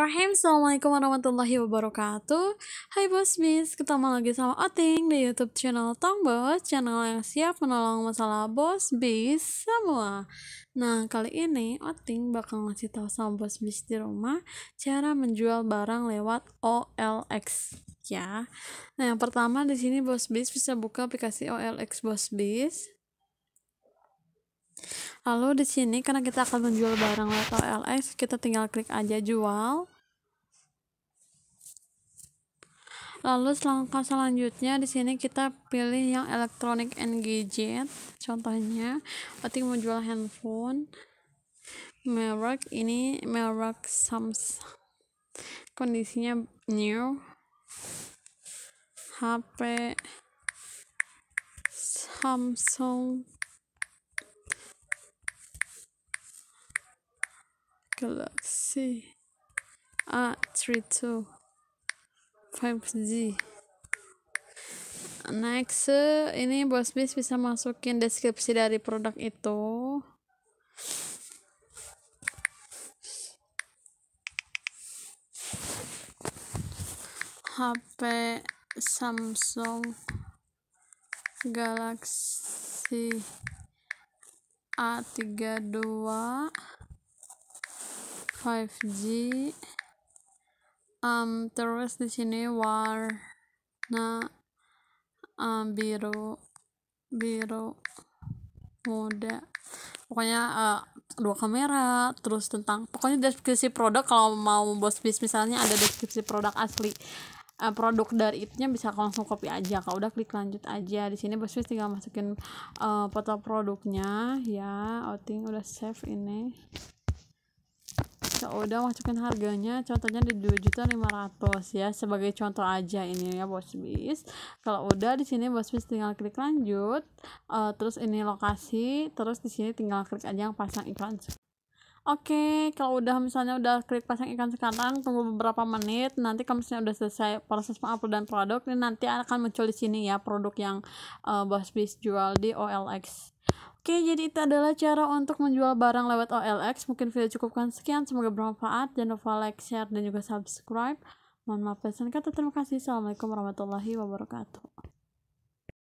Bismillahirrahmanirrahim Assalamualaikum warahmatullahi wabarakatuh Hai Bos Bis, ketemu lagi sama Oting di Youtube channel Tong Bos Channel yang siap menolong masalah Bos Bis semua Nah, kali ini Oting bakal ngasih tahu sama Bos Bis di rumah Cara menjual barang lewat OLX ya Nah, yang pertama di sini Bos Bis bisa buka aplikasi OLX Bos Bis Lalu di sini karena kita akan menjual barang atau LX, kita tinggal klik aja jual. Lalu langkah selanjutnya di sini kita pilih yang electronic and gadget. Contohnya, berarti mau jual handphone merek ini merek Samsung. Kondisinya new. HP Samsung Galaxy A32 5G next ini bos bis bisa masukin deskripsi dari produk itu HP Samsung Galaxy A32 5G um, terus di sini warna um, biru biru muda pokoknya uh, dua kamera terus tentang pokoknya deskripsi produk kalau mau bos bis misalnya ada deskripsi produk asli uh, produk dari itunya bisa langsung copy aja kalau udah klik lanjut aja di sini bos bis tinggal masukin uh, foto produknya ya outing udah save ini udah masukin harganya contohnya di 2.500 ya sebagai contoh aja ini ya bos bis kalau udah di sini bos bis tinggal klik lanjut uh, terus ini lokasi terus di sini tinggal klik aja yang pasang iklan Oke, okay, kalau udah misalnya udah klik pasang iklan sekarang, tunggu beberapa menit. Nanti kalau misalnya udah selesai proses dan produk, ini nanti akan muncul di sini ya produk yang uh, bis jual di OLX. Oke, jadi itu adalah cara untuk menjual barang lewat OLX. Mungkin video cukupkan sekian. Semoga bermanfaat. Jangan lupa like, share, dan juga subscribe. Mohon maaf dan kata terima kasih. Assalamualaikum warahmatullahi wabarakatuh.